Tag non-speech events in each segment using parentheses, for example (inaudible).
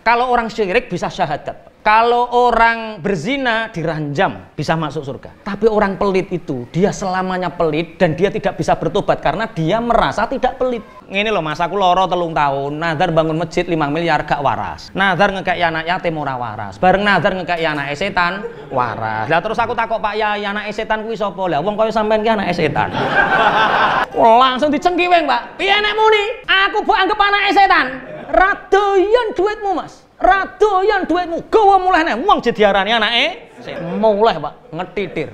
Kalau orang syirik bisa syahadat. Kalau orang berzina diranjam bisa masuk surga. Tapi orang pelit itu dia selamanya pelit dan dia tidak bisa bertobat karena dia merasa tidak pelit. Ini loh mas aku loro telung tahun Nazar bangun masjid 5 miliar gak waras. Nazar ngekek ya anak yatim ora waras. Bareng Nazar ngekek ya anak setan waras. Lah terus aku takut Pak Yai ya anak setan kuwi sapa? Lah wong koyo sampean ki anak setan. (laughs) Langsung dicengkiweng Pak. Piye muni? Aku buat anggap anak setan. Radoyan duitmu mas. Radoyan duitmu. gue mulai nih. Uang jadi arani anak eh. Mulai pak. Ngetitir.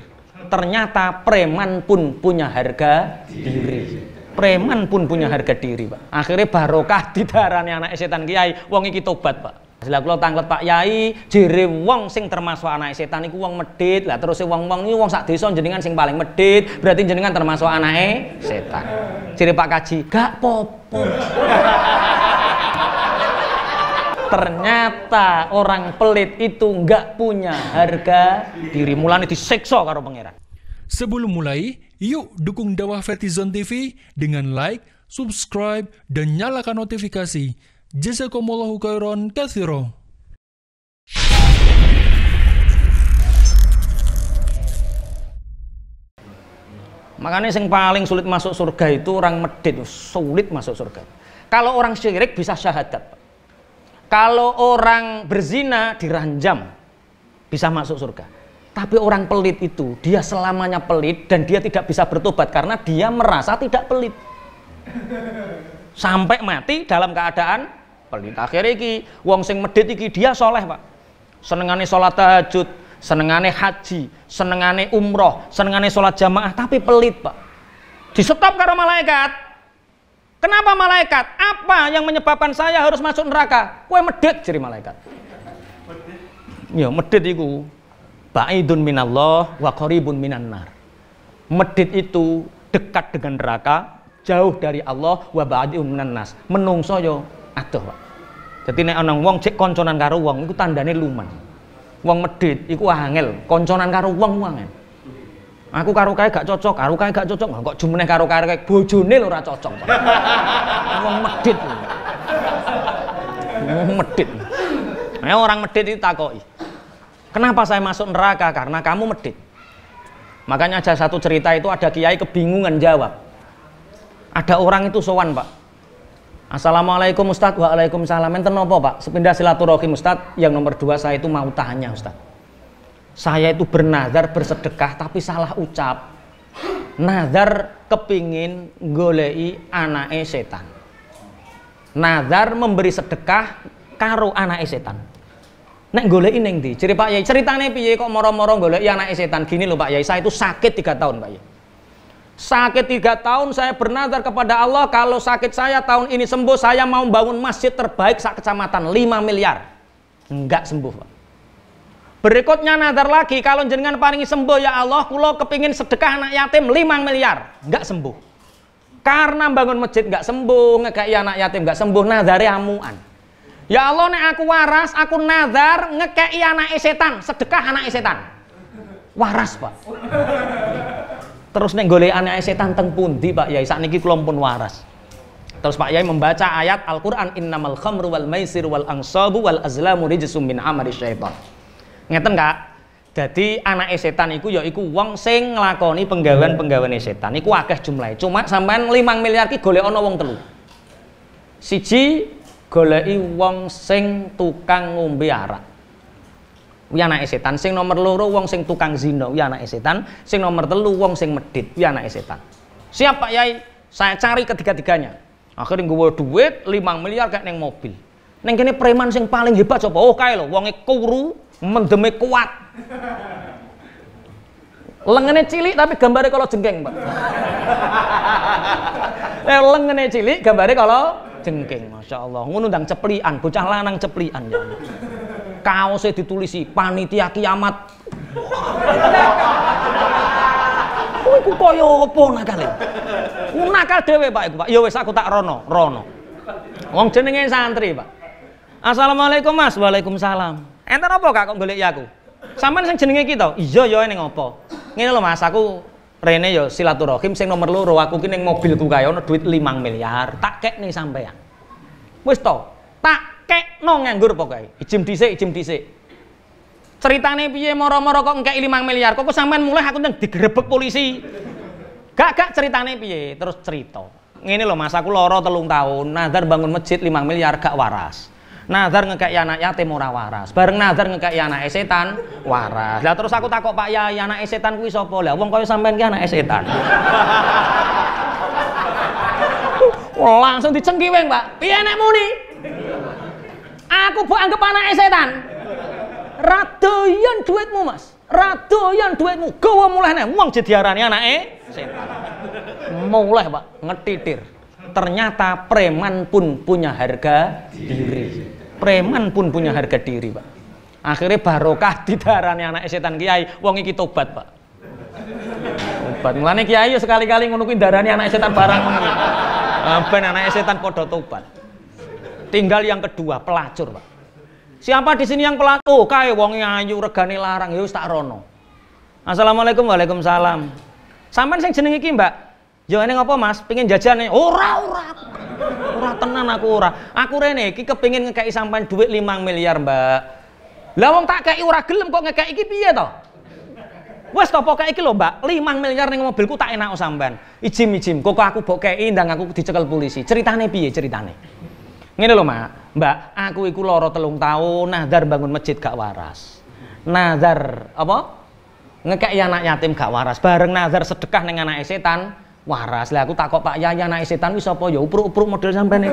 Ternyata preman pun punya harga diri. Preman pun punya harga diri pak. Akhirnya barokah didarani anak setan kiai. Wong iki tobat pak. Lah kula tanggut Pak Yai, jere wong sing termasuk anak setan iku wong medit Lah terus wong-wong ini wong sak desa jenengan sing paling medit. berarti jenengan termasuk eh setan. Jere Pak Kaji, gak popo ternyata orang pelit itu nggak punya harga diri mulane disiksa karo pangeran sebelum mulai yuk dukung dakwah Fetizon TV dengan like subscribe dan nyalakan notifikasi Jasa jazakumullahu khairan kathiro Makanya yang paling sulit masuk surga itu orang medit, sulit masuk surga. Kalau orang syirik bisa syahadat. Kalau orang berzina diranjam bisa masuk surga. Tapi orang pelit itu dia selamanya pelit dan dia tidak bisa bertobat karena dia merasa tidak pelit. Sampai mati dalam keadaan pelit. Akhirnya iki wong sing medit iki dia soleh, Pak. Senengane sholat tahajud, senengane haji, senengane umroh, senengane sholat jamaah tapi pelit, Pak. Disetop karo malaikat, Kenapa malaikat? Apa yang menyebabkan saya harus masuk neraka? Kue medit jadi malaikat. Ya, medit itu ba'idun minallah wa qaribun minan nar. Medit itu dekat dengan neraka, jauh dari Allah wa ba'idun minan nas. Menungso yo adoh, Pak. Jadi nek ana wong cek konconan karo wong iku tandane luman. Wong medit iku angel, konconan karo wong angel. Aku karo kae gak cocok, karo kae gak cocok. Lah kok jumeneh karo kae bojone lho ora cocok. Wong medhit. medit. Nah, orang medit itu takoi. Kenapa saya masuk neraka? Karena kamu medit. Makanya ada satu cerita itu ada kiai kebingungan jawab. Ada orang itu sowan, Pak. Assalamualaikum Ustaz, waalaikumsalam. Enten nopo, Pak? Sepindah silaturahim Ustaz, yang nomor dua saya itu mau tanya Ustaz saya itu bernazar bersedekah tapi salah ucap nazar kepingin golei anak setan nazar memberi sedekah karo anak setan nek golei neng di ciri pak yai Pak piye kok moro-moro golei anak setan gini loh pak yai saya itu sakit tiga tahun pak yai Sakit tiga tahun saya bernazar kepada Allah kalau sakit saya tahun ini sembuh saya mau bangun masjid terbaik sak kecamatan lima miliar. Enggak sembuh, Pak. Berikutnya nadar lagi, kalau jenengan paling sembuh ya Allah, kulo kepingin sedekah anak yatim 5 miliar, nggak sembuh. Karena bangun masjid nggak sembuh, ngekei anak yatim nggak sembuh, nadare amuan. Ya Allah, nek aku waras, aku nazar ngekei anak setan, sedekah anak setan. Waras, Pak. Terus neng golek anak setan teng pundi, Pak Yai? ini kula pun waras. Terus Pak Yai membaca ayat Al-Qur'an innamal khamru wal maisir wal angsabu wal azlamu rijisum min amari syaitan ngeten kak jadi anak setan iku ya iku wong sing ngelakoni penggawean-penggawean setan iku akeh jumlahnya. cuma sampean 5 miliar ki golek ana wong telu siji goleki wong sing tukang ngombe arak kuwi anak setan sing nomor loro wong sing tukang zina kuwi anak setan sing nomor telu wong sing medit kuwi anak setan siap Pak Yai saya cari ketiga-tiganya akhirnya gue duit 5 miliar kayak neng mobil neng kene preman sing paling hebat coba oh kae lho wonge kuru mendeme kuat lengannya cilik tapi gambarnya kalau jengking pak (laughs) eh, lengannya cilik gambarnya kalau jengking masya Allah ngundang ceplian bocah lanang ceplian ya kaosnya ditulisi panitia kiamat Kowe ku koyo apa nakale? Nakal dhewe Pak iku Pak. Ya wis aku tak rono, rono. Wong jenenge santri Pak. Assalamualaikum Mas. Waalaikumsalam. Enten apa kak kok golek ya aku? Sampeyan sing jenenge iki to? Iya ya ning apa? Ngene lho Mas, aku rene ya silaturahim sing nomor loro aku ki ning mobilku kae ono duit 5 miliar, tak kekne sampeyan. Wis to, tak kekno nganggur pokoke. Ijim dhisik, ijim dhisik. Ceritane piye moro-moro kok engkek 5 miliar, kok sampean mulai aku nang digerebek polisi. Gak gak ceritane piye? Terus cerita. Ngene lho Mas, aku loro telung tahun, nazar bangun masjid 5 miliar gak waras. Nazar ngekeki ya anak yatim ora waras. Bareng nazar ngekeki ya anak setan waras. Lah terus aku takok Pak ya, ya anak setan kuwi sapa? Lah wong kaya sampean ki anak setan. (laughs) langsung dicengki weng Pak. Piye nek muni? Aku buang anggap anak setan. Radoyan duitmu, Mas. Radoyan duitmu. Gawa mulai nek wong anak anake setan. Mulai, Pak, ngetitir. Ternyata preman pun punya harga diri. Preman pun punya harga diri, Pak. Akhirnya barokah di darahnya anak setan kiai, wong iki tobat, Pak. Tobat. Mulane kiai sekali-kali ngono darahnya anak setan barang ngono. Ah, ben anak setan padha tobat. Tinggal yang kedua, pelacur, Pak. Siapa di sini yang pelaku? Oh, kae wong ayu regane larang, ya tak rono. Assalamualaikum, Waalaikumsalam. Sampeyan sing jenenge iki, Mbak? Ya ini apa, Mas? pingin jajan? Ora, ora ora tenan aku ora. Aku rene iki kepengin ngekeki sampean dhuwit 5 miliar, Mbak. Lah wong tak kei ora gelem kok ngekeki iki piye to? Wes to pokoke iki lho, Mbak. 5 miliar ning mobilku tak enak sampean. Ijim-ijim, kok aku mbok kei ndang aku dicekel polisi. Ceritane piye ceritane? Ngene lho, Mbak. Mbak, aku iku loro telung tahun Nazar bangun masjid gak waras. Nazar apa? Ngekei anak yatim gak waras. Bareng nazar sedekah ning anak setan, waras lah aku takok Pak Yaya naik setan wis apa ya upruk-upruk model sampean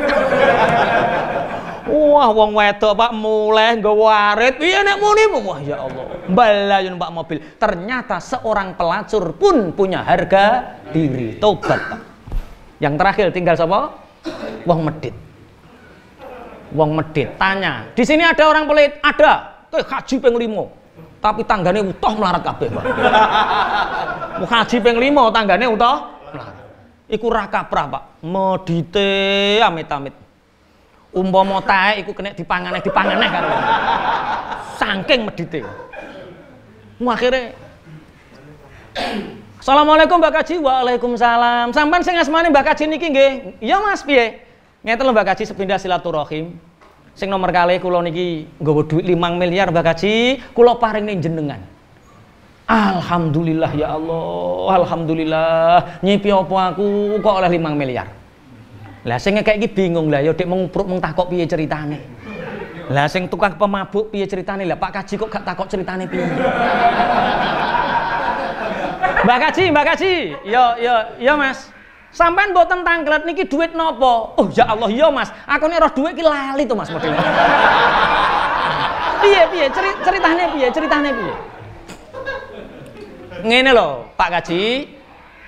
Wah wong wedok Pak mulai nggawa warit Iya nek muni wah ya Allah balayun Pak mobil ternyata seorang pelacur pun punya harga diri tobat Pak yang terakhir tinggal sapa wong medit wong medit tanya di sini ada orang pelit ada kayak haji penglimo. tapi tanggane utuh melarat kabeh Pak Haji penglimo limo tanggane utuh iku ra kaprah, Pak. Medite amit-amit. Umpama tae iku kena dipanganeh dipanganeh karo. Saking medite. Akhirnya Assalamualaikum Mbak Kaji. Waalaikumsalam. Sampan sing asmane Mbak Kaji niki nggih. Iya Mas piye? Ngeten lho Mbak Kaji sepindah silaturahim. Sing nomor kali kula niki nggawa dhuwit 5 miliar Mbak Kaji, kula paring jenengan. Alhamdulillah ya Allah, alhamdulillah. Nyipi opo aku kok oleh 5 miliar. Lah sing kayak iki bingung lah ya dek mengpruk mung takok piye ceritane. Lah sing tukang pemabuk piye ceritane? Lah Pak Kaji kok gak takok ceritane piye? Mbak Kaji, Mbak Kaji. Yo ya, yo ya, yo ya, Mas. Sampean mboten tanglet niki duit nopo? Oh ya Allah yo Mas, aku nek roh duit ki lali to Mas modelnya. piye piye ceritane piye ceritane piye? ngene loh Pak Kaji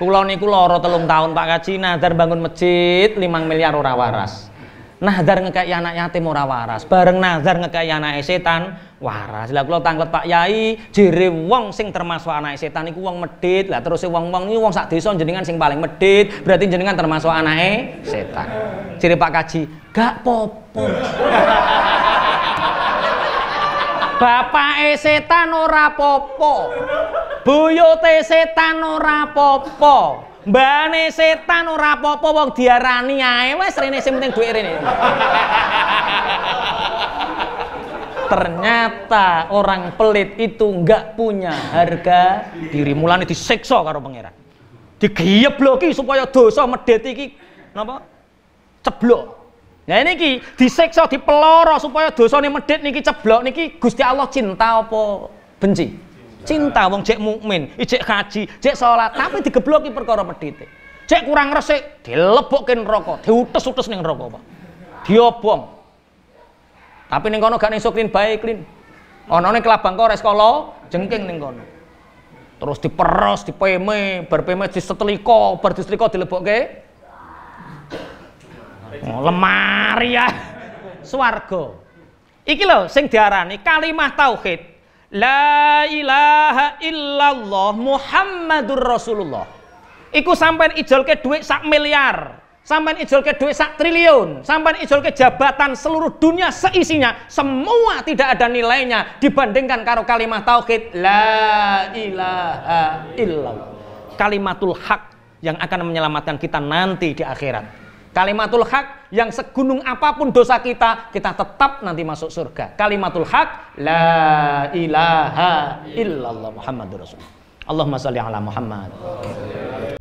kulo niku loro telung tahun Pak Kaji Nazar bangun masjid 5 miliar ora waras nazar ngekai anak yatim ora waras bareng nazar ngekai anak setan waras lah kulo tanglet pak yai jere wong sing termasuk anak setan iku wong medit lah terus wong wong ini wong sak desa jenengan sing paling medit berarti jenengan termasuk anak setan ciri pak kaji gak popo (laughs) bapak setan ora popo buyote setan ora popo mbane setan ora popo wong diarani ae wes rene sing penting duit rene ternyata orang pelit itu enggak punya harga diri mulane disiksa karo pangeran digiyebloki supaya dosa medhit iki napa ceblok Nah ini ki disiksa dipeloro supaya dosa ini medit niki ceblok niki Gusti Allah cinta apa benci? Cinta wong cek mukmin, cek haji, cek sholat, tapi digebloki perkara pedite. cek kurang resik, dilebokke neraka, diutus-utus ning neraka, Pak. Diobong. Tapi neng kono gak iso klin bae clean. Onone kelabang kores kala jengking neng kono. Terus diperos, dipeme, berpeme disetrika, bar dilebok dilebokke Oh, lemari ya. Swarga. Iki lho sing diarani kalimah tauhid La ilaha illallah Muhammadur Rasulullah. Iku ijol ke duit sak miliar, ijol ke duit sak triliun, sampai ijol ke jabatan seluruh dunia seisinya, semua tidak ada nilainya dibandingkan karo kalimat tauhid la ilaha illallah. Kalimatul hak yang akan menyelamatkan kita nanti di akhirat. Kalimatul hak yang segunung apapun dosa kita, kita tetap nanti masuk surga. Kalimatul hak la ilaha illallah Muhammadur Rasulullah. Allahumma salli ala Muhammad.